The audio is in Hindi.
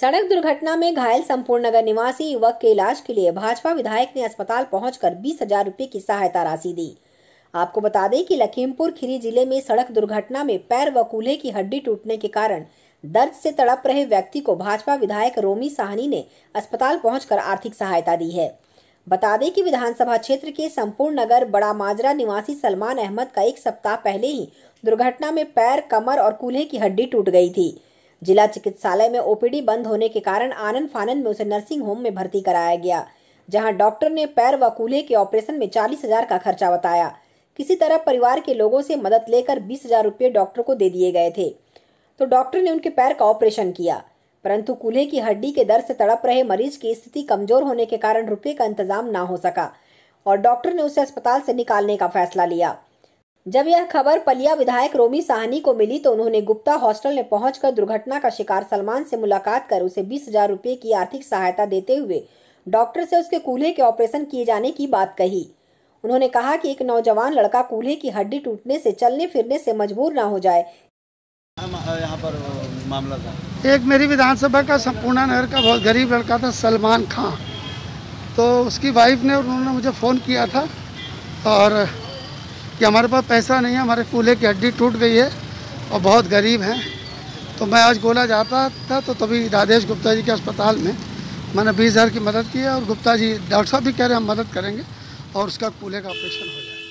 सड़क दुर्घटना में घायल संपूर्ण नगर निवासी युवक के इलाज के लिए भाजपा विधायक ने अस्पताल पहुंचकर बीस हजार रूपए की सहायता राशि दी आपको बता दें कि लखीमपुर खीरी जिले में सड़क दुर्घटना में पैर व कूल्हे की हड्डी टूटने के कारण दर्द से तड़प रहे व्यक्ति को भाजपा विधायक रोमी साहनी ने अस्पताल पहुंचकर आर्थिक सहायता दी है बता दें कि विधानसभा क्षेत्र के संपूर्ण नगर बड़ा माजरा निवासी सलमान अहमद का एक सप्ताह पहले ही दुर्घटना में पैर कमर और कूल्हे की हड्डी टूट गई थी जिला चिकित्सालय में ओपीडी बंद होने के कारण आनंद फानंद में उसे नर्सिंग होम में भर्ती कराया गया जहां डॉक्टर ने पैर व कूल्हे के ऑपरेशन में चालीस हजार का खर्चा बताया किसी तरह परिवार के लोगों से मदद लेकर बीस हजार रुपये डॉक्टर को दे दिए गए थे तो डॉक्टर ने उनके पैर का ऑपरेशन किया परंतु कूल्हे की हड्डी के दर से तड़प रहे मरीज की स्थिति कमजोर होने के कारण रुपये का इंतजाम ना हो सका और डॉक्टर ने उसे अस्पताल से निकालने का फैसला लिया जब यह खबर पलिया विधायक रोमी साहनी को मिली तो उन्होंने गुप्ता हॉस्टल में पहुंचकर दुर्घटना का शिकार सलमान से मुलाकात कर उसे बीस हजार रूपए की आर्थिक सहायता देते हुए डॉक्टर से उसके कूल्हे के ऑपरेशन किए जाने की बात कही उन्होंने कहा कि एक नौजवान लड़का कूल्हे की हड्डी टूटने से चलने फिरने से मजबूर ना हो जाए यहाँ पर मामला था एक मेरी विधानसभा का संपूर्ण नगर का बहुत गरीब लड़का था सलमान खान तो उसकी वाइफ ने उन्होंने मुझे फ़ोन किया था और कि हमारे पास पैसा नहीं है हमारे फूले की हड्डी टूट गई है और बहुत गरीब हैं तो मैं आज गोला जाता था तो तभी राधेश गुप्ता जी के अस्पताल में मैंने बीस हज़ार की मदद की है और गुप्ता जी डॉक्टर साहब भी कह रहे हैं हम मदद करेंगे और उसका कूले का ऑपरेशन हो जाए